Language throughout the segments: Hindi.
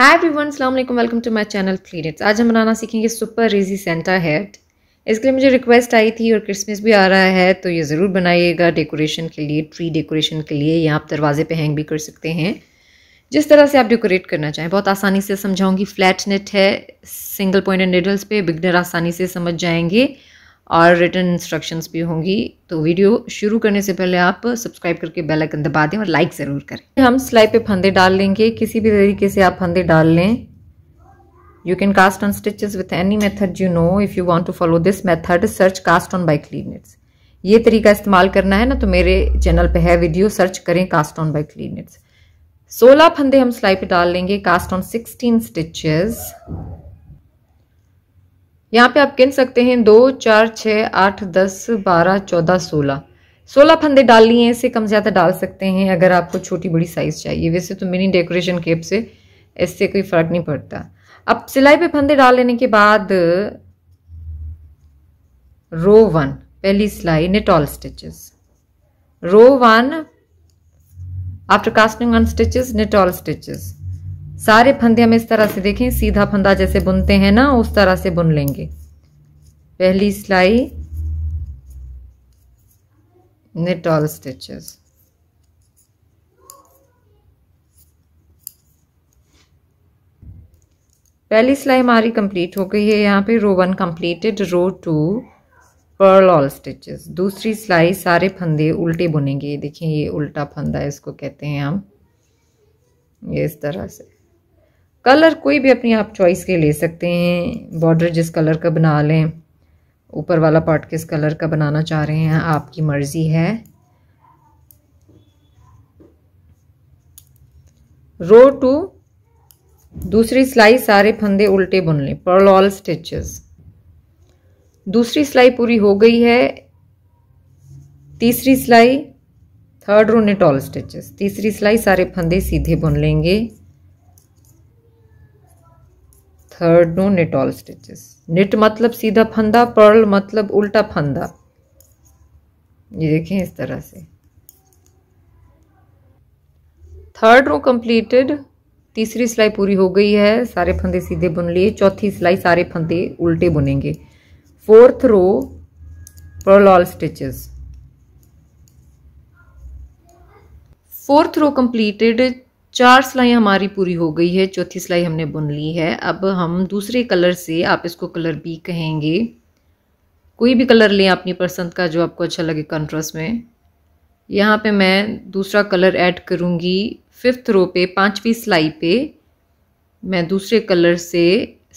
हाई एवरी वन वालेकुम वेलकम टू माई चैनल क्लीडेट्स आज हम बनाना सीखेंगे सुपर रेजी सेंटा हेड इसके लिए मुझे रिक्वेस्ट आई थी और क्रिसमस भी आ रहा है तो ये ज़रूर बनाइएगा डेकोरेशन के लिए ट्री डेकोरेशन के लिए या आप दरवाजे पे हैंग भी कर सकते हैं जिस तरह से आप डेकोरेट करना चाहें बहुत आसानी से समझाऊंगी फ्लैट नेट है सिंगल पॉइंट एंड पर पे बिगनर आसानी से समझ जाएंगे और रिटर्न इंस्ट्रक्शंस भी होंगी तो वीडियो शुरू करने से पहले आप सब्सक्राइब करके बेल आइकन दबा दें और लाइक ज़रूर करें हम सिलाई पे फंदे डाल लेंगे किसी भी तरीके से आप फंदे डाल लें you can cast on stitches with any method you know if you want to follow this method search cast on by क्लीनिट्स ये तरीका इस्तेमाल करना है ना तो मेरे चैनल पे है वीडियो सर्च करें कास्ट ऑन बाई क्लीनिट्स सोलह फंदे हम सिलाई पे डाल लेंगे कास्ट ऑन सिक्सटीन स्टिचेस यहाँ पे आप गिन सकते हैं दो चार छ आठ दस बारह चौदह सोलह सोलह फंदे डाल लिए हैं इसे कम ज़्यादा डाल सकते हैं अगर आपको छोटी बड़ी साइज़ चाहिए वैसे तो मिनी डेकोरेशन केप से इससे कोई फ़र्क नहीं पड़ता अब सिलाई पे फंदे डाल लेने के बाद रो वन पहली सिलाई knit all stitches row one after casting on stitches knit all stitches सारे फंदे हम इस तरह से देखें सीधा फंदा जैसे बुनते हैं ना उस तरह से बुन लेंगे पहली सिलाई knit ऑल स्टिचेस पहली सिलाई हमारी कंप्लीट हो गई है यहाँ पे row one completed row two purl all stitches दूसरी सिलाई सारे फंदे उल्टे बुनेंगे देखिए ये उल्टा फंदा इसको कहते हैं हम ये इस तरह से कलर कोई भी अपनी आप चॉइस के ले सकते हैं बॉर्डर जिस कलर का बना लें ऊपर वाला पार्ट किस कलर का बनाना चाह रहे हैं आपकी मर्ज़ी है रो टू दूसरी सिलाई सारे फंदे उल्टे बुन लें पर्ल ऑल स्टिचेस दूसरी सिलाई पूरी हो गई है तीसरी सिलाई third row knit all stitches तीसरी सिलाई सारे फंदे सीधे बुन लेंगे third row knit all stitches knit मतलब सीधा फंदा पर्ल मतलब उल्टा फंदा ये देखें इस तरह से थर्ड रो कंप्लीटेड तीसरी सिलाई पूरी हो गई है सारे फंदे सीधे बुन लिए चौथी सिलाई सारे फंदे उल्टे बुनेंगे fourth row purl all stitches fourth row completed चार सिलाई हमारी पूरी हो गई है चौथी सिलाई हमने बुन ली है अब हम दूसरे कलर से आप इसको कलर बी कहेंगे कोई भी कलर लें अपनी पसंद का जो आपको अच्छा लगे कंट्रास्ट में यहाँ पे मैं दूसरा कलर ऐड करूँगी फिफ्थ रो पे पांचवी सिलाई पे मैं दूसरे कलर से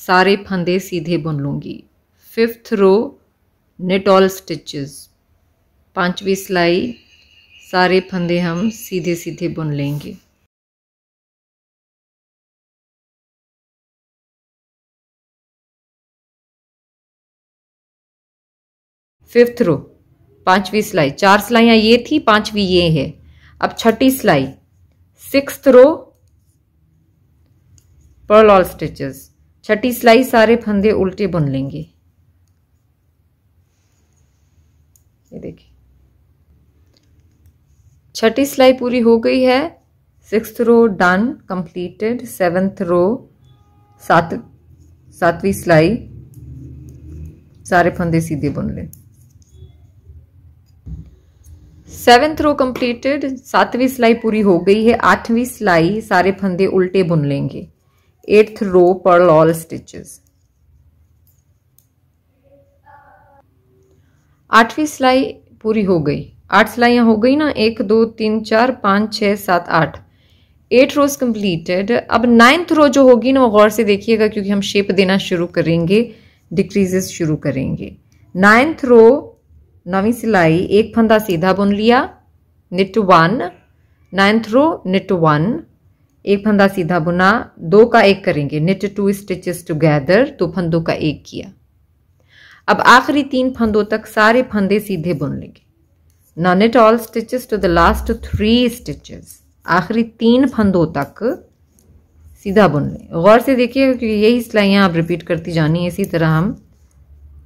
सारे फंदे सीधे बुन लूँगी fifth row knit all stitches पांचवी सिलाई सारे फंदे हम सीधे सीधे बुन लेंगे फिफ्थ रो पांचवी सिलाई चार सिलाइया ये थी पांचवी ये है अब छठी सिलाई six row purl all stitches छठी सिलाई सारे फंदे उल्टे बुन लेंगे ये देखिए छठी सिलाई पूरी हो गई है six row done completed seventh row सात सातवीं सिलाई सारे फंदे सीधे बुन लें सेवेंथ रो कंप्लीटेड सातवीं सिलाई पूरी हो गई है आठवीं सिलाई सारे फंदे उल्टे बुन लेंगे eighth row purl all stitches आठवीं सिलाई पूरी हो गई आठ सिलाइयाँ हो गई ना एक दो तीन चार पाँच छः सात आठ एट रोज कंप्लीटेड अब नाइन्थ रो जो होगी ना वो गौर से देखिएगा क्योंकि हम शेप देना शुरू करेंगे डिक्रीजेस शुरू करेंगे नाइन्थ रो नवी सिलाई एक फंदा सीधा बुन लिया knit one ninth row knit one एक फंदा सीधा बुना दो का एक करेंगे निट टू स्टिचेस टुगेदर दो फंदों का एक किया अब आखिरी तीन फंदों तक सारे फंदे सीधे बुन लेंगे ना knit all stitches to the last three stitches आखिरी तीन फंदों तक सीधा बुन लें गौर से देखिए क्योंकि यही सिलाइयाँ आप रिपीट करती जानी है इसी तरह हम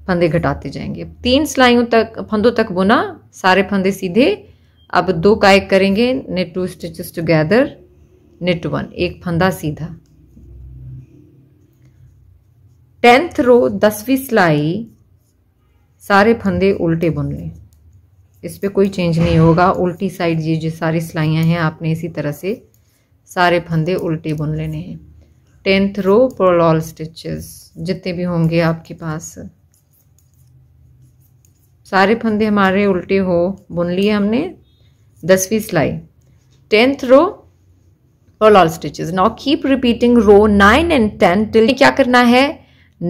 फंदे घटाते जाएंगे तीन सिलाइयों तक फंदों तक बुना सारे फंदे सीधे अब दो काय करेंगे knit two stitches together knit one एक फंदा सीधा टेंथ रो दसवीं सिलाई सारे फंदे उल्टे बुन लें इस पर कोई चेंज नहीं होगा उल्टी साइड ये जो सारी सिलाइयाँ हैं आपने इसी तरह से सारे फंदे उल्टे बुन लेने हैं टेंथ रो पोलॉल स्टिचेस जितने भी होंगे आपके पास सारे फंदे हमारे उल्टे हो बुन लिए हमने दसवीं सिलाई टेंथ रो और all stitches now keep repeating row nine and ten till क्या करना है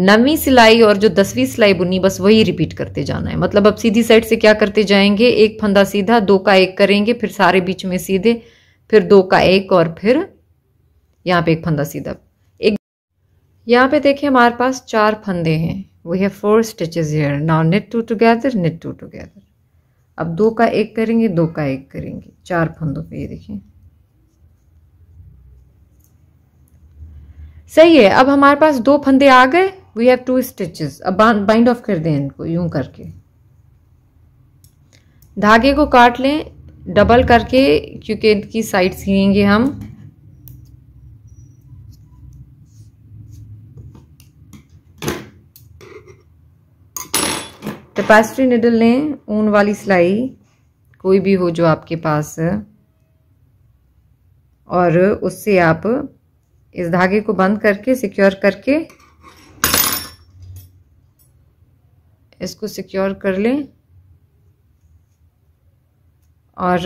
नवी सिलाई और जो दसवीं सिलाई बुनी बस वही रिपीट करते जाना है मतलब अब सीधी साइड से क्या करते जाएंगे एक फंदा सीधा दो का एक करेंगे फिर सारे बीच में सीधे फिर दो का एक और फिर यहाँ पे एक फंदा सीधा एक यहाँ पे देखिए हमारे पास चार फंदे हैं we have four stitches here now knit two together knit two together अब दो का एक करेंगे दो का एक करेंगे चार फंदों पे ये देखिए सही है अब हमारे पास दो फंदे आ गए वी हैव टू स्टिचेस अब बाइंड ऑफ कर दें इनको यूं करके धागे को काट लें डबल करके क्योंकि इनकी साइड सीएंगे हम टपेस्ट्री निडल लें ऊन वाली सिलाई कोई भी हो जो आपके पास और उससे आप इस धागे को बंद करके सिक्योर करके इसको सिक्योर कर लें और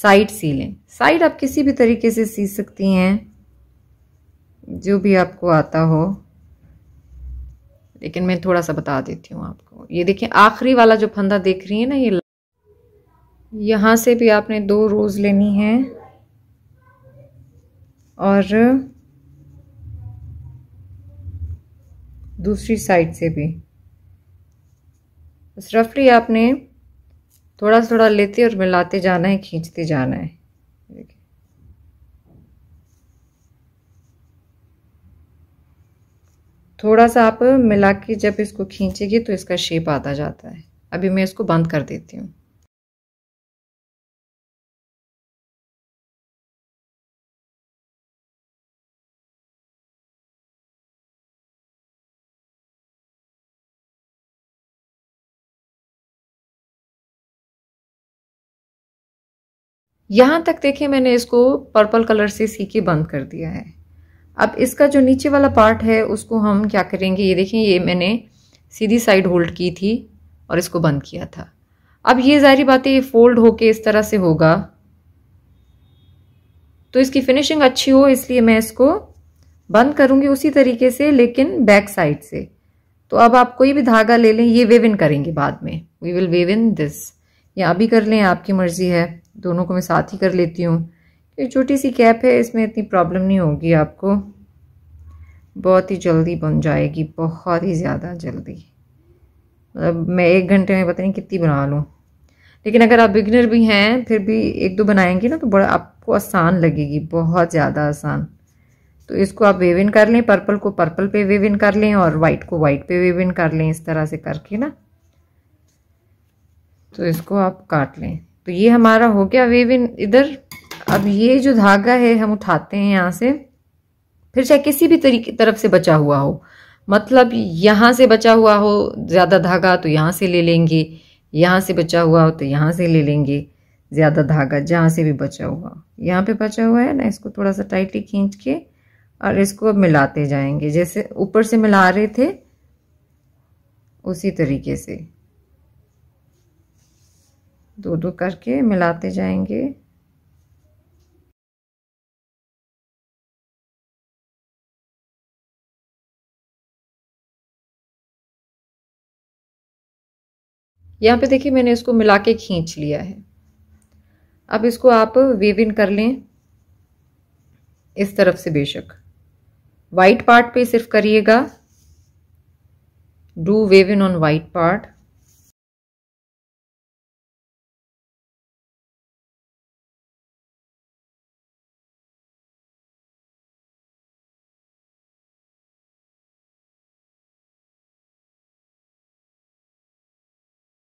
साइड सी लें साइड आप किसी भी तरीके से सी सकती हैं जो भी आपको आता हो लेकिन मैं थोड़ा सा बता देती हूँ आपको ये देखिए आखिरी वाला जो फंदा देख रही है ना ये यहाँ से भी आपने दो रोज लेनी है और दूसरी साइड से भी बस रफली आपने थोड़ा थोड़ा लेते और मिलाते जाना है खींचते जाना है थोड़ा सा आप मिला के जब इसको खींचेंगे तो इसका शेप आता जाता है अभी मैं इसको बंद कर देती हूँ यहाँ तक देखिए मैंने इसको पर्पल कलर से सीके बंद कर दिया है अब इसका जो नीचे वाला पार्ट है उसको हम क्या करेंगे ये देखें ये मैंने सीधी साइड होल्ड की थी और इसको बंद किया था अब ये जारी बात है ये फोल्ड होके इस तरह से होगा तो इसकी फिनिशिंग अच्छी हो इसलिए मैं इसको बंद करूंगी उसी तरीके से लेकिन बैक साइड से तो अब आप कोई भी धागा ले लें ये वेव इन करेंगे बाद में we will weave in this या अभी कर लें आपकी मर्ज़ी है दोनों को मैं साथ ही कर लेती हूँ ये छोटी सी कैप है इसमें इतनी प्रॉब्लम नहीं होगी आपको बहुत ही जल्दी बन जाएगी बहुत ही ज़्यादा जल्दी मतलब मैं एक घंटे में पता नहीं कितनी बना लूँ लेकिन अगर आप बिगनर भी हैं फिर भी एक दो बनाएंगे ना तो बड़ा आपको आसान लगेगी बहुत ज़्यादा आसान तो इसको आप वेव इन कर लें पर्पल को पर्पल पे वेव इन कर लें और वाइट को वाइट पे वेव इन कर लें इस तरह से करके ना तो इसको आप काट लें तो ये हमारा हो गया वेव इन इधर अब ये जो धागा है हम उठाते हैं यहाँ से फिर चाहे किसी भी तरीके तरफ से बचा हुआ हो मतलब यहाँ से बचा हुआ हो ज़्यादा धागा तो यहाँ से ले लेंगे यहाँ से बचा हुआ हो तो यहाँ से ले लेंगे ज़्यादा धागा जहाँ से भी बचा हुआ यहाँ पे बचा हुआ है ना इसको थोड़ा सा टाइटली खींच के और इसको अब मिलाते जाएंगे जैसे ऊपर से मिला रहे थे उसी तरीके से दो दो करके मिलाते जाएंगे यहाँ पे देखिए मैंने इसको मिला के खींच लिया है अब इसको आप वेव इन कर लें इस तरफ से बेशक वाइट पार्ट पे सिर्फ करिएगा do weave in on white part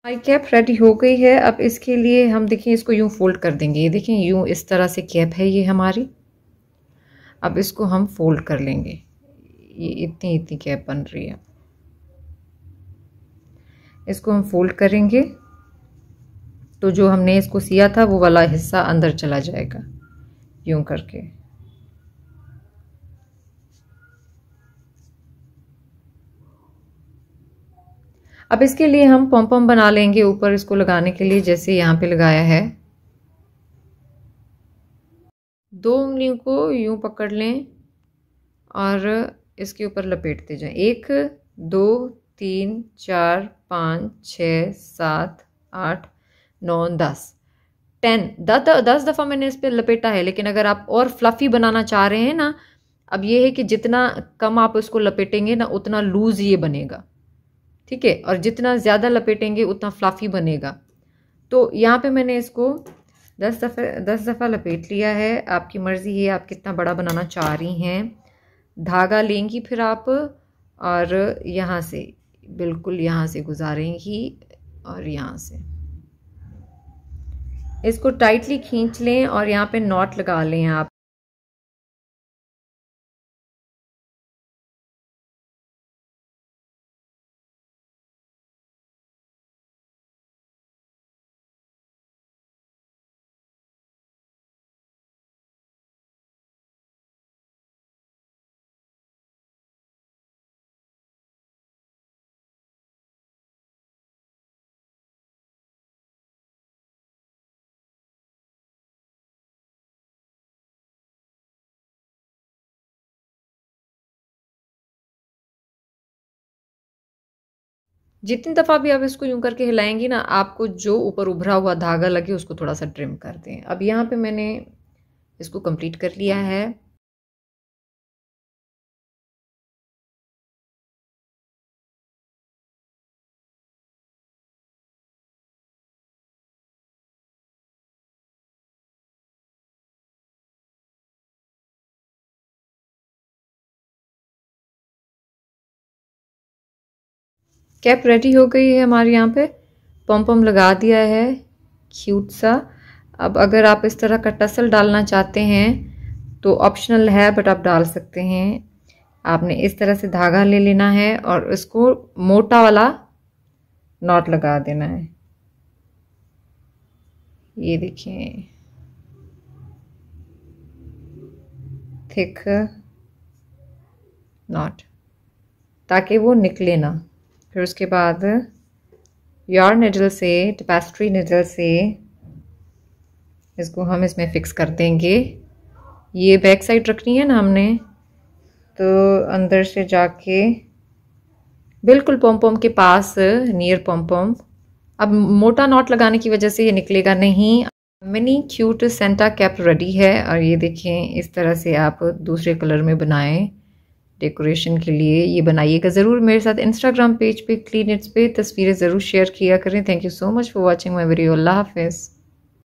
आई कैप रेडी हो गई है अब इसके लिए हम देखें इसको यूँ फोल्ड कर देंगे ये देखें यूँ इस तरह से कैप है ये हमारी अब इसको हम फोल्ड कर लेंगे ये इतनी इतनी कैप बन रही है इसको हम फोल्ड करेंगे तो जो हमने इसको सिया था वो वाला हिस्सा अंदर चला जाएगा यूं करके अब इसके लिए हम पम्पम बना लेंगे ऊपर इसको लगाने के लिए जैसे यहाँ पे लगाया है दो उंगलियों को यूं पकड़ लें और इसके ऊपर लपेटते जाएं एक दो तीन चार पाँच छ सात आठ नौ दस टेन दस दस दफ़ा मैंने इस पर लपेटा है लेकिन अगर आप और फ्लफ़ी बनाना चाह रहे हैं ना अब ये है कि जितना कम आप उसको लपेटेंगे ना उतना लूज़ ये बनेगा ठीक है और जितना ज़्यादा लपेटेंगे उतना फ्लाफी बनेगा तो यहाँ पे मैंने इसको दस दफ़े दस दफ़ा लपेट लिया है आपकी मर्ज़ी है आप कितना बड़ा बनाना चाह रही हैं धागा लेंगी फिर आप और यहाँ से बिल्कुल यहाँ से गुजारेंगी और यहाँ से इसको टाइटली खींच लें और यहाँ पे नॉट लगा लें आप जितनी दफ़ा भी आप इसको यूं करके हिलाएंगी ना आपको जो ऊपर उभरा हुआ धागा लगे उसको थोड़ा सा ट्रिम कर दें अब यहाँ पे मैंने इसको कंप्लीट कर लिया हाँ। है कैप रेडी हो गई है हमारे यहाँ पे पम पम लगा दिया है क्यूट सा अब अगर आप इस तरह का टसल डालना चाहते हैं तो ऑप्शनल है बट आप डाल सकते हैं आपने इस तरह से धागा ले लेना है और इसको मोटा वाला नॉट लगा देना है ये देखिए थिक नॉट ताकि वो निकले ना फिर उसके बाद यार निडल से टपेस्ट्री निडल से इसको हम इसमें फ़िक्स कर देंगे ये बैक साइड रखनी है ना हमने तो अंदर से जाके बिल्कुल पम पम के पास नियर पम पम अब मोटा नॉट लगाने की वजह से ये निकलेगा नहीं mini cute Santa cap ready है और ये देखें इस तरह से आप दूसरे कलर में बनाएं डेकोरेशन के लिए ये बनाइएगा ज़रूर मेरे साथ इंस्टाग्राम पेज पे क्लीन इट्स पे तस्वीरें ज़रूर शेयर किया करें thank you so much for watching my video अल्लाह हाफिज़